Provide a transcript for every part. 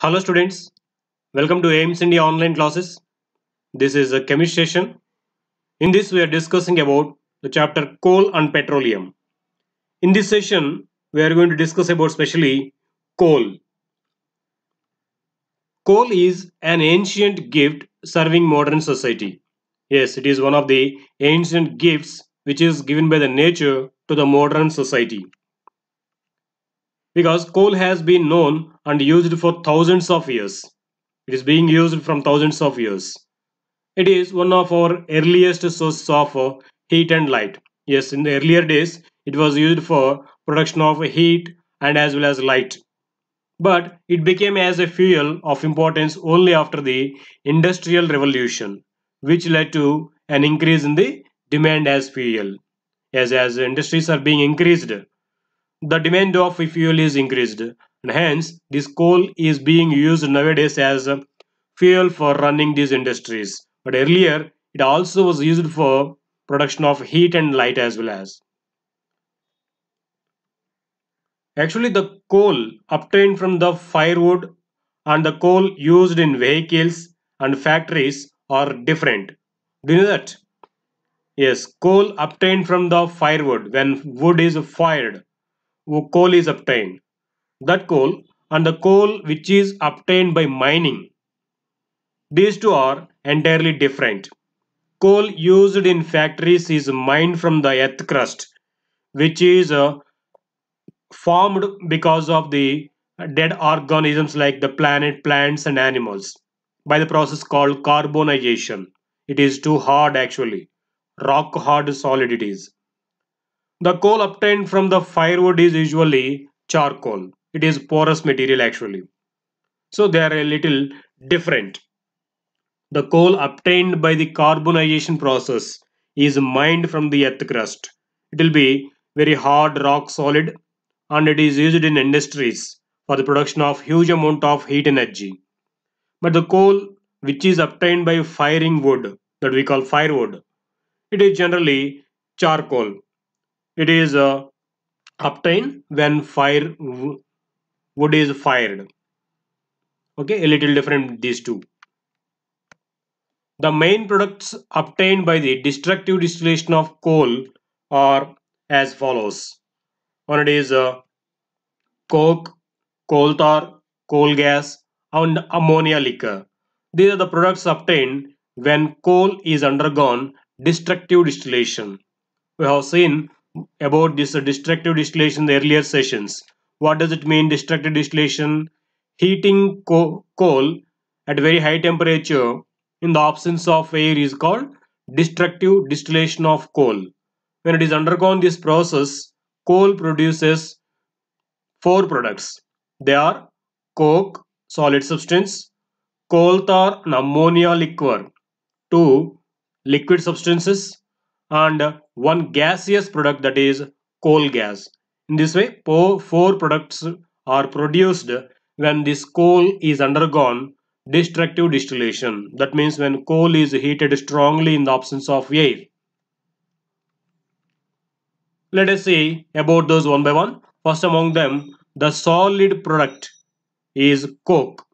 Hello students, welcome to AIMS India online classes. This is a chemistry session. In this we are discussing about the chapter coal and petroleum. In this session we are going to discuss about specially coal. Coal is an ancient gift serving modern society. Yes, it is one of the ancient gifts which is given by the nature to the modern society because coal has been known and used for thousands of years. It is being used from thousands of years. It is one of our earliest sources of heat and light. Yes, in the earlier days, it was used for production of heat and as well as light. But it became as a fuel of importance only after the Industrial Revolution, which led to an increase in the demand as fuel. As, as industries are being increased, the demand of fuel is increased and hence this coal is being used nowadays as fuel for running these industries but earlier it also was used for production of heat and light as well as actually the coal obtained from the firewood and the coal used in vehicles and factories are different do you know that yes coal obtained from the firewood when wood is fired coal is obtained. That coal and the coal which is obtained by mining. These two are entirely different. Coal used in factories is mined from the earth crust which is uh, formed because of the dead organisms like the planet, plants and animals by the process called carbonization. It is too hard actually. Rock hard solid it is. The coal obtained from the firewood is usually charcoal. It is porous material actually. So they are a little different. The coal obtained by the carbonization process is mined from the earth crust. It will be very hard rock solid and it is used in industries for the production of huge amount of heat energy. But the coal which is obtained by firing wood that we call firewood, it is generally charcoal it is uh, obtained when fire wood is fired okay a little different these two the main products obtained by the destructive distillation of coal are as follows. One it is uh, coke, coal tar, coal gas and ammonia liquor. These are the products obtained when coal is undergone destructive distillation. We have seen about this destructive distillation in the earlier sessions. What does it mean destructive distillation? Heating co coal at very high temperature in the absence of air is called destructive distillation of coal. When it is undergone this process, coal produces four products. They are coke, solid substance, coal tar, and ammonia liquor. Two, liquid substances, and one gaseous product that is coal gas. In this way, four products are produced when this coal is undergone destructive distillation. That means when coal is heated strongly in the absence of air. Let us see about those one by one. First among them, the solid product is coke.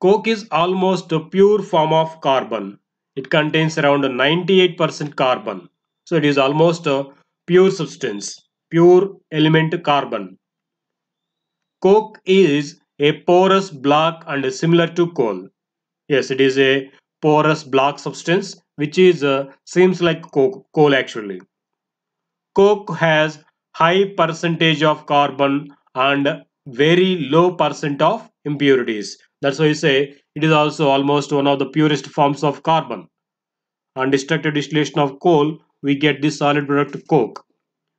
Coke is almost a pure form of carbon. It contains around 98% carbon. So it is almost a pure substance, pure element carbon. Coke is a porous block and similar to coal. Yes, it is a porous block substance which is uh, seems like coke, coal actually. Coke has high percentage of carbon and very low percent of impurities. That's why you say it is also almost one of the purest forms of carbon. On destructive distillation of coal, we get this solid product coke,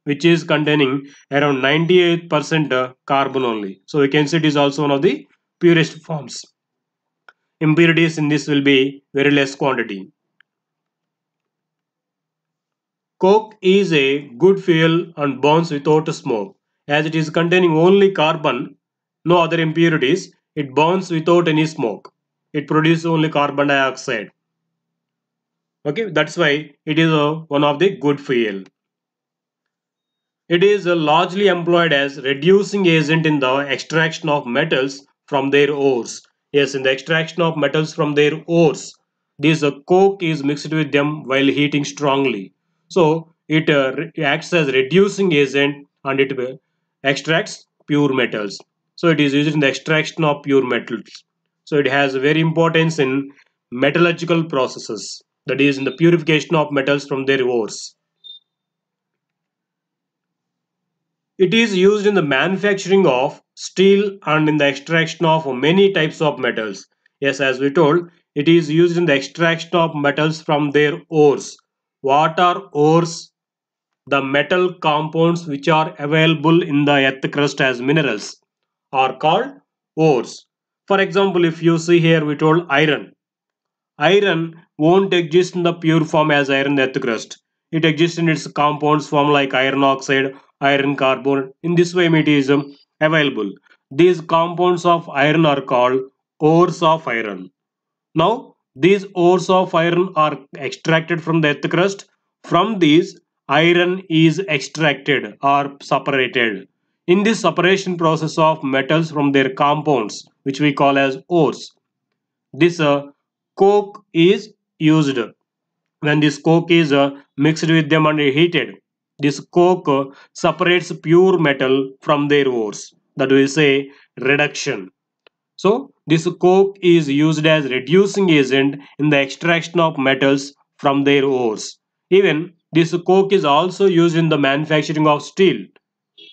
which is containing around 98% carbon only. So we can say it is also one of the purest forms. Impurities in this will be very less quantity. Coke is a good fuel and burns without smoke. As it is containing only carbon, no other impurities, it burns without any smoke it produces only carbon dioxide okay that's why it is a, one of the good fuel it is largely employed as reducing agent in the extraction of metals from their ores yes in the extraction of metals from their ores this uh, coke is mixed with them while heating strongly so it uh, acts as reducing agent and it uh, extracts pure metals so it is used in the extraction of pure metals so it has very importance in metallurgical processes, that is in the purification of metals from their ores. It is used in the manufacturing of steel and in the extraction of many types of metals. Yes, as we told, it is used in the extraction of metals from their ores. What are ores? The metal compounds which are available in the earth crust as minerals are called ores. For example, if you see here, we told iron. Iron won't exist in the pure form as iron earth crust. It exists in its compounds form like iron oxide, iron carbon. In this way, it is um, available. These compounds of iron are called ores of iron. Now, these ores of iron are extracted from the earth crust. From these, iron is extracted or separated. In this separation process of metals from their compounds, which we call as ores. This uh, coke is used when this coke is uh, mixed with them and heated. This coke uh, separates pure metal from their ores. That we say reduction. So this coke is used as reducing agent in the extraction of metals from their ores. Even this coke is also used in the manufacturing of steel.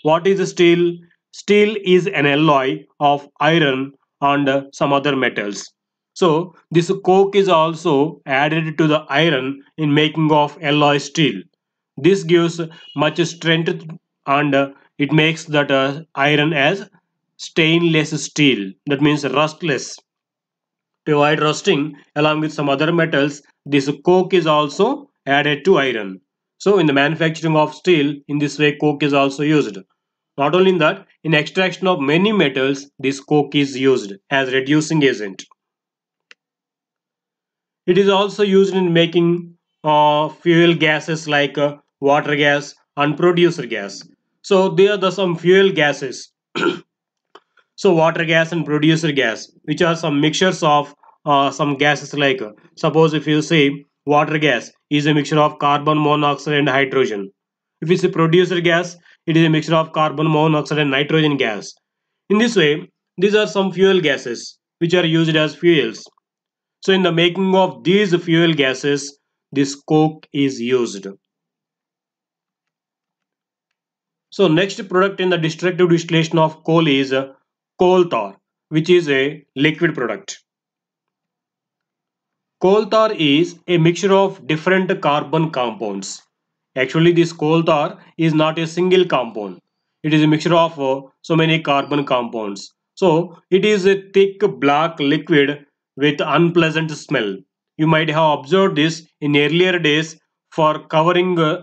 What is steel? Steel is an alloy of iron and some other metals. So this coke is also added to the iron in making of alloy steel. This gives much strength and it makes that uh, iron as stainless steel that means rustless. To avoid rusting along with some other metals this coke is also added to iron. So in the manufacturing of steel in this way coke is also used. Not only in that in extraction of many metals, this coke is used as reducing agent. It is also used in making uh, fuel gases like uh, water gas and producer gas. So there are some fuel gases. so water gas and producer gas, which are some mixtures of uh, some gases like, uh, suppose if you say water gas is a mixture of carbon monoxide and hydrogen. If it's a producer gas, it is a mixture of carbon monoxide and nitrogen gas. In this way, these are some fuel gases which are used as fuels. So in the making of these fuel gases, this coke is used. So next product in the destructive distillation of coal is coal tar, which is a liquid product. Coal tar is a mixture of different carbon compounds. Actually, this coal-tar is not a single compound. It is a mixture of uh, so many carbon compounds. So, it is a thick black liquid with unpleasant smell. You might have observed this in earlier days for covering uh,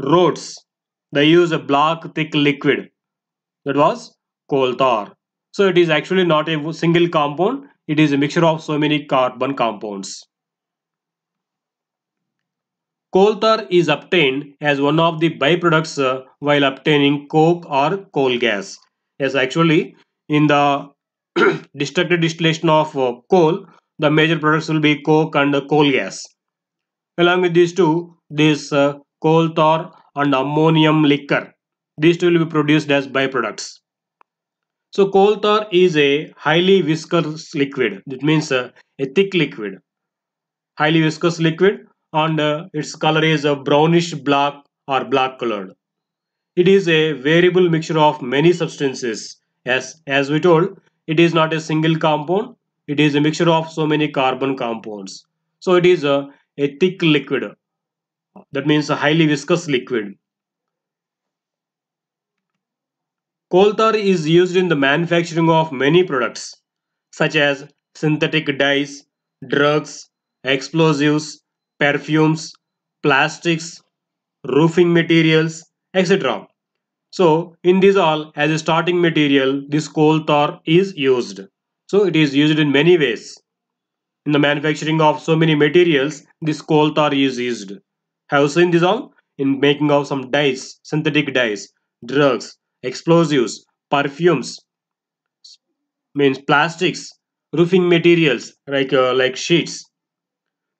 roads. They use a black thick liquid. That was coal tar. So it is actually not a single compound. It is a mixture of so many carbon compounds. Coal tar is obtained as one of the byproducts uh, while obtaining coke or coal gas. Yes, actually, in the destructive distillation of uh, coal, the major products will be coke and uh, coal gas. Along with these two, this coal uh, tar and ammonium liquor. These two will be produced as byproducts. So coal tar is a highly viscous liquid. It means uh, a thick liquid. Highly viscous liquid and uh, its color is a brownish black or black colored. It is a variable mixture of many substances. As, as we told, it is not a single compound. It is a mixture of so many carbon compounds. So it is a, a thick liquid. That means a highly viscous liquid. Coal tar is used in the manufacturing of many products such as synthetic dyes, drugs, explosives, perfumes, plastics, roofing materials, etc. So in these all as a starting material this coal tar is used. So it is used in many ways. In the manufacturing of so many materials this coal tar is used. Have you seen this all? In making of some dyes, synthetic dyes, drugs, explosives, perfumes, means plastics, roofing materials like uh, like sheets,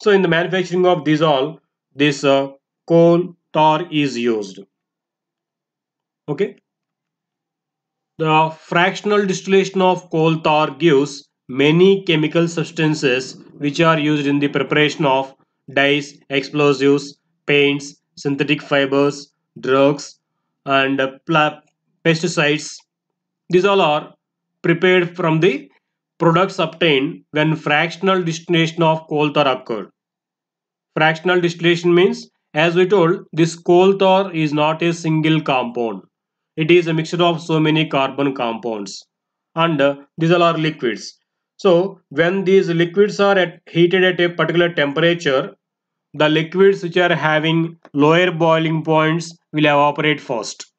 so in the manufacturing of these all, this uh, coal tar is used. Okay. The fractional distillation of coal tar gives many chemical substances which are used in the preparation of dyes, explosives, paints, synthetic fibers, drugs and pesticides. These all are prepared from the products obtained when fractional distillation of coal-tar occurred. Fractional distillation means, as we told, this coal-tar is not a single compound. It is a mixture of so many carbon compounds. And uh, these all are liquids. So, when these liquids are at, heated at a particular temperature, the liquids which are having lower boiling points will evaporate first.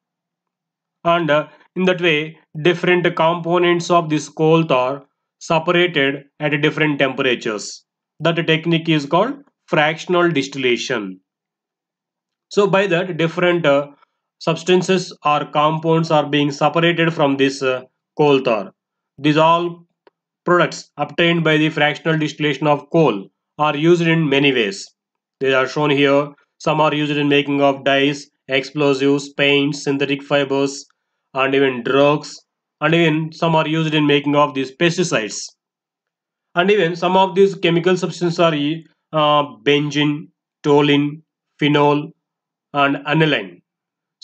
And uh, in that way, different components of this coal tar separated at different temperatures. That technique is called fractional distillation. So by that different uh, substances or compounds are being separated from this uh, coal tar. These all products obtained by the fractional distillation of coal are used in many ways. They are shown here. Some are used in making of dyes, explosives, paints, synthetic fibers, and even drugs, and even some are used in making of these pesticides and even some of these chemical substances are uh, benzene toluene phenol and aniline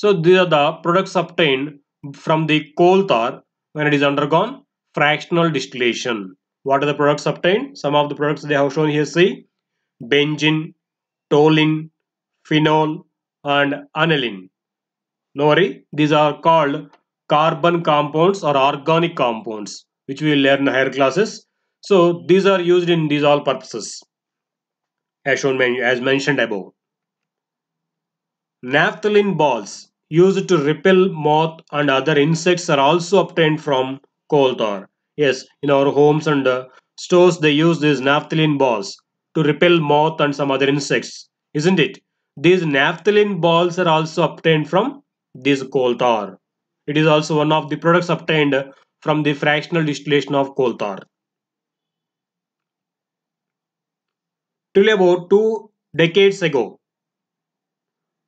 so these are the products obtained from the coal tar when it is undergone fractional distillation what are the products obtained some of the products they have shown here see benzene toluene phenol and aniline no worry these are called carbon compounds or organic compounds which we will learn in higher classes. So these are used in these all purposes as shown as mentioned above. Naphthalene balls used to repel moth and other insects are also obtained from coal tar. Yes, in our homes and uh, stores they use these naphthalene balls to repel moth and some other insects, isn't it? These naphthalene balls are also obtained from this coal tar. It is also one of the products obtained from the fractional distillation of coal tar. Till about two decades ago,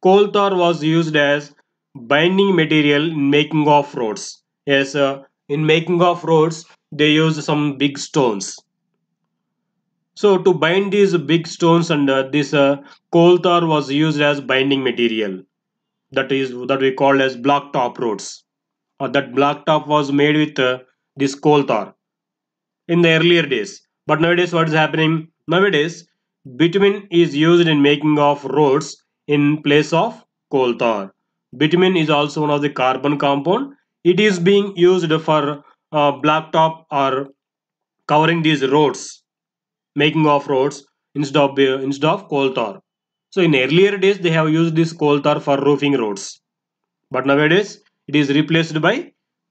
coal tar was used as binding material in making of roads. Yes, uh, in making of roads, they used some big stones. So to bind these big stones under this uh, coal tar was used as binding material. That is that we call as block top roads or that blacktop top was made with uh, this coal tar in the earlier days. But nowadays what is happening? Nowadays bitumen is used in making of roads in place of coal tar. Bitumen is also one of the carbon compound. It is being used for uh, blacktop or covering these roads, making of roads instead of, uh, instead of coal tar. So in earlier days they have used this coal tar for roofing roads. But nowadays it is replaced by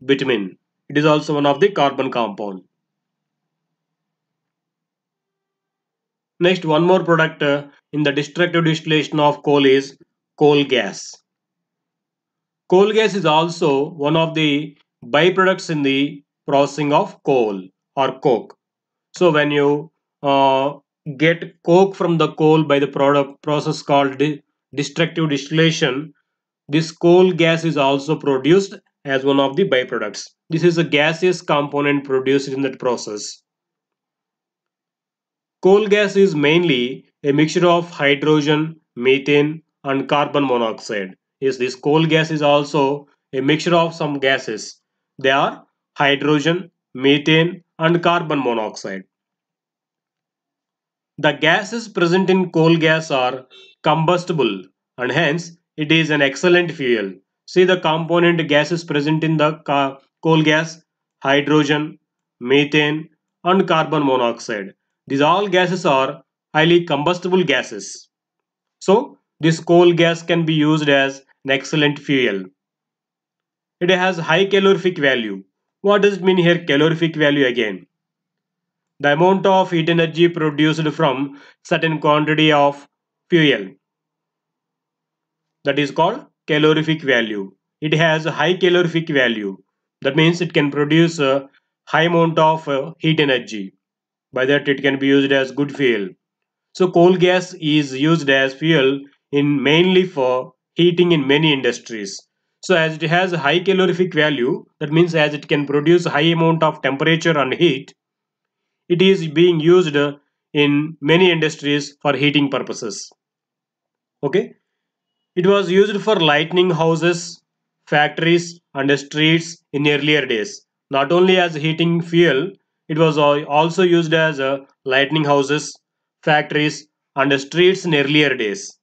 bitumen. It is also one of the carbon compound. Next, one more product uh, in the destructive distillation of coal is coal gas. Coal gas is also one of the byproducts in the processing of coal or coke. So when you uh, get coke from the coal by the product process called de destructive distillation, this coal gas is also produced as one of the byproducts. This is a gaseous component produced in that process. Coal gas is mainly a mixture of hydrogen, methane and carbon monoxide. Yes, this coal gas is also a mixture of some gases. They are hydrogen, methane and carbon monoxide. The gases present in coal gas are combustible and hence it is an excellent fuel. See the component gases present in the coal gas, hydrogen, methane and carbon monoxide. These all gases are highly combustible gases. So this coal gas can be used as an excellent fuel. It has high calorific value. What does it mean here calorific value again? The amount of heat energy produced from certain quantity of fuel that is called calorific value. It has a high calorific value. That means it can produce a high amount of uh, heat energy. By that it can be used as good fuel. So coal gas is used as fuel in mainly for heating in many industries. So as it has high calorific value, that means as it can produce high amount of temperature and heat, it is being used in many industries for heating purposes. Okay, it was used for lighting houses, factories and streets in earlier days. Not only as heating fuel, it was also used as uh, lightning lighting houses, factories and streets in earlier days.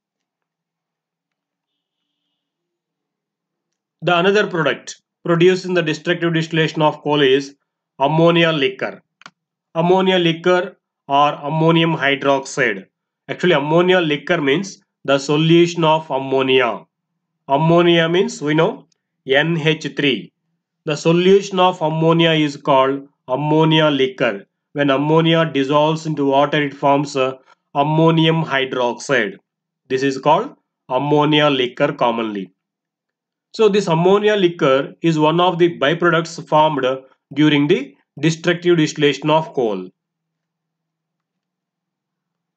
The another product produced in the destructive distillation of coal is ammonia liquor. Ammonia liquor or ammonium hydroxide. Actually ammonia liquor means the solution of ammonia. Ammonia means we know NH3. The solution of ammonia is called ammonia liquor. When ammonia dissolves into water it forms ammonium hydroxide. This is called ammonia liquor commonly. So this ammonia liquor is one of the byproducts formed during the destructive distillation of coal.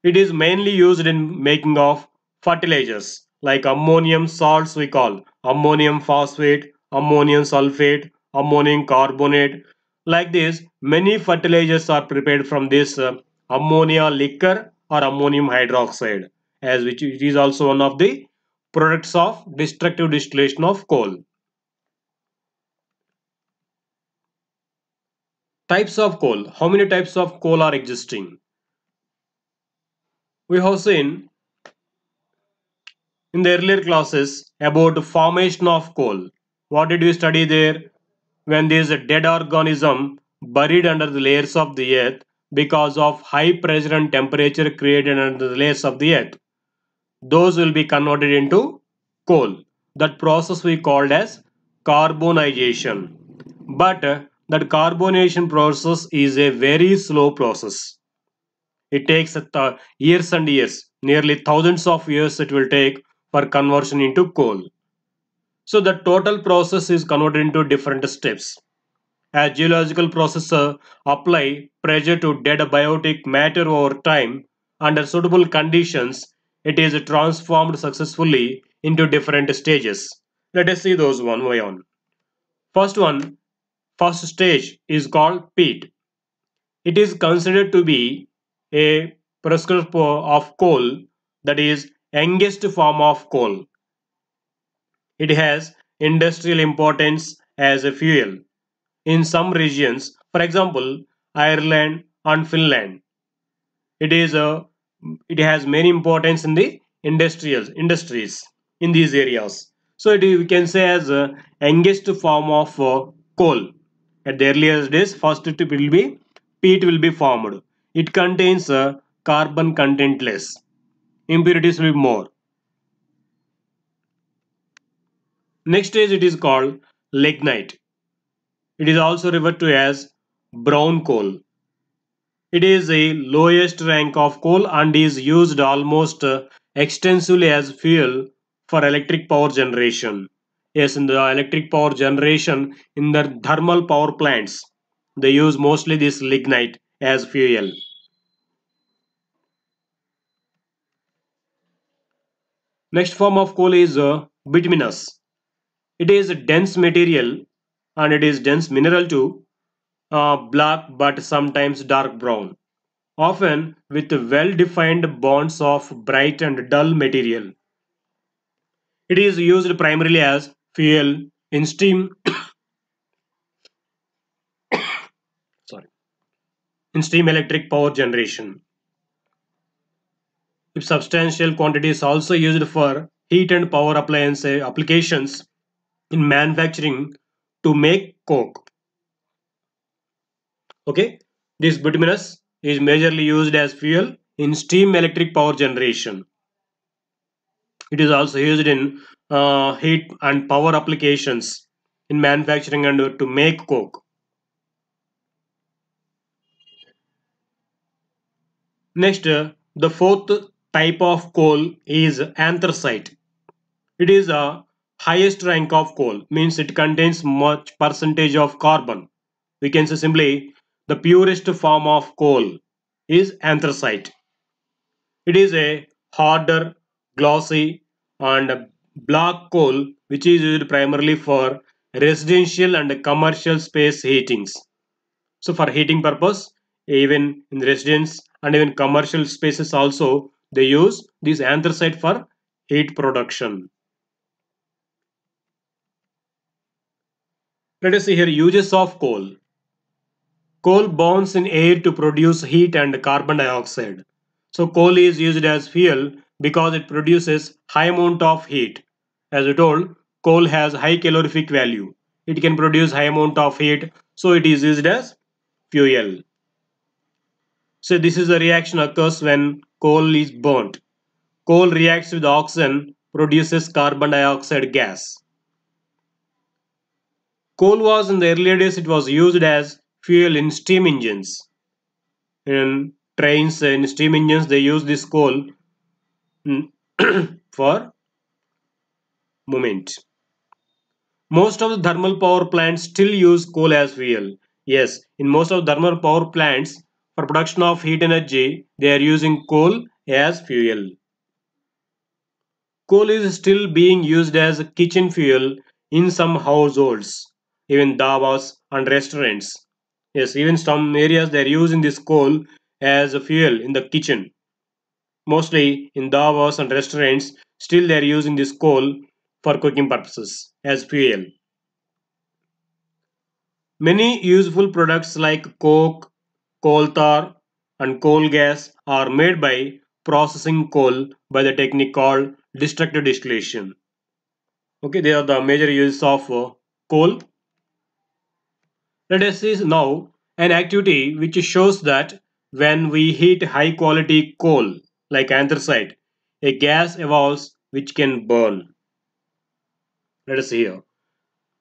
It is mainly used in making of fertilizers like ammonium salts we call ammonium phosphate, ammonium sulfate, ammonium carbonate. Like this, many fertilizers are prepared from this uh, ammonia liquor or ammonium hydroxide as which it is also one of the products of destructive distillation of coal. Types of coal. How many types of coal are existing? We have seen in the earlier classes about formation of coal. What did we study there? When there is a dead organism buried under the layers of the earth because of high pressure and temperature created under the layers of the earth. Those will be converted into coal. That process we called as carbonization. But uh, that carbonation process is a very slow process. It takes uh, years and years, nearly thousands of years it will take for conversion into coal. So the total process is converted into different steps. As geological processes apply pressure to dead biotic matter over time under suitable conditions, it is transformed successfully into different stages. Let us see those one by one. First one, first stage is called peat. It is considered to be a precursor of coal that is youngest form of coal. It has industrial importance as a fuel. In some regions, for example, Ireland and Finland, it is a it has many importance in the industrials industries in these areas. So it we can say as a youngest form of uh, coal. At the earliest days, first it will be peat will be formed. It contains uh, carbon content less impurities will be more. Next stage it is called lignite. It is also referred to as brown coal. It is a lowest rank of coal and is used almost extensively as fuel for electric power generation. Yes, in the electric power generation, in the thermal power plants, they use mostly this lignite as fuel. Next form of coal is uh, bituminous. It is a dense material and it is dense mineral too, uh, black but sometimes dark brown, often with well-defined bonds of bright and dull material. It is used primarily as fuel in steam sorry in steam electric power generation substantial quantity is also used for heat and power appliance eh, applications in manufacturing to make coke. Okay, this bituminous is majorly used as fuel in steam electric power generation. It is also used in uh, heat and power applications in manufacturing and to make coke. Next, uh, the fourth type of coal is anthracite. It is a highest rank of coal means it contains much percentage of carbon. We can say simply the purest form of coal is anthracite. It is a harder, glossy and black coal which is used primarily for residential and commercial space heatings. So for heating purpose even in residence and even commercial spaces also they use this anthracite for heat production. Let us see here uses of coal. Coal burns in air to produce heat and carbon dioxide. So coal is used as fuel because it produces high amount of heat. As we told, coal has high calorific value. It can produce high amount of heat, so it is used as fuel. So this is the reaction occurs when coal is burnt. Coal reacts with oxygen, produces carbon dioxide gas. Coal was in the earlier days it was used as fuel in steam engines. In trains and steam engines they use this coal for moment. Most of the thermal power plants still use coal as fuel. Yes, in most of the thermal power plants for production of heat energy, they are using coal as fuel. Coal is still being used as kitchen fuel in some households, even dhabas and restaurants. Yes, even some areas they are using this coal as a fuel in the kitchen. Mostly in dhabas and restaurants, still they are using this coal for cooking purposes as fuel. Many useful products like coke, coal tar and coal gas are made by processing coal by the technique called destructive distillation. Okay, they are the major uses of uh, coal. Let us see now an activity which shows that when we heat high quality coal like anthracite, a gas evolves which can burn. Let us see here.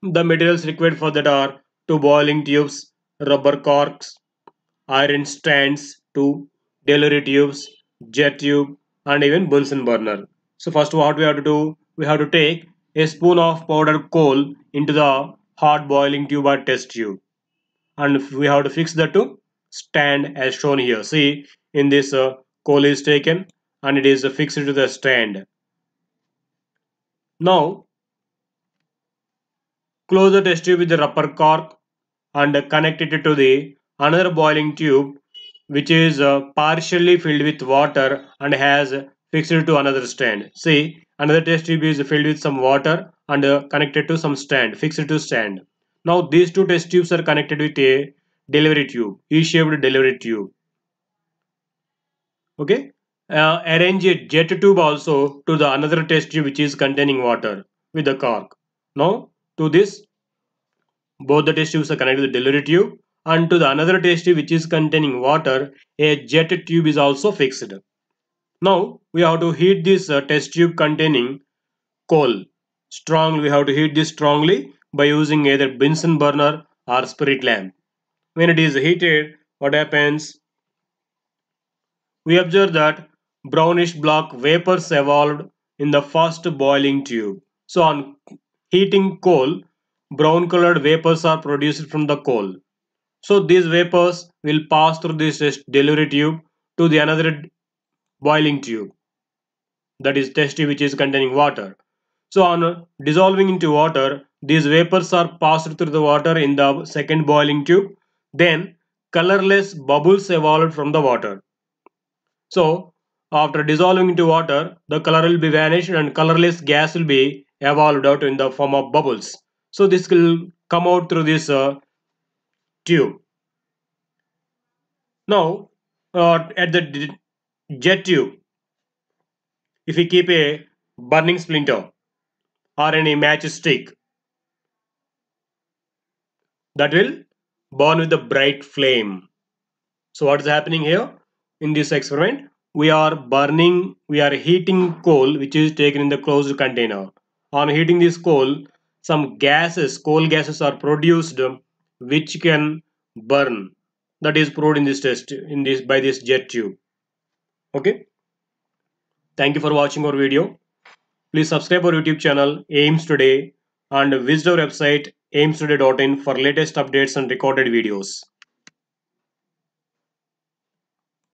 The materials required for that are two boiling tubes, rubber corks, iron strands to delivery tubes, jet tube and even Bunsen burner. So first what we have to do, we have to take a spoon of powdered coal into the hot boiling tube or test tube and we have to fix the two stand as shown here. See in this uh, coal is taken and it is uh, fixed to the stand. Now close the test tube with the rubber cork and connect it to the another boiling tube which is uh, partially filled with water and has fixed to another stand. See, another test tube is filled with some water and uh, connected to some stand, fixed to stand. Now these two test tubes are connected with a delivery tube, E-shaped delivery tube. Okay, uh, arrange a jet tube also to the another test tube which is containing water with the cork. Now to this, both the test tubes are connected to the delivery tube to the another test tube which is containing water, a jet tube is also fixed. Now we have to heat this uh, test tube containing coal. Strongly we have to heat this strongly by using either Bunsen burner or spirit lamp. When it is heated, what happens? We observe that brownish black vapors evolved in the first boiling tube. So on heating coal, brown colored vapors are produced from the coal. So these vapors will pass through this delivery tube to the another boiling tube that is test tube which is containing water. So on dissolving into water these vapors are passed through the water in the second boiling tube then colorless bubbles evolved from the water. So after dissolving into water the color will be vanished and colorless gas will be evolved out in the form of bubbles. So this will come out through this uh, tube. Now, uh, at the jet tube, if we keep a burning splinter or any matchstick, that will burn with a bright flame. So what is happening here in this experiment? We are burning, we are heating coal which is taken in the closed container. On heating this coal, some gases, coal gases are produced which can burn that is proved in this test in this by this jet tube okay thank you for watching our video please subscribe our youtube channel aims today and visit our website aimstoday.in for latest updates and recorded videos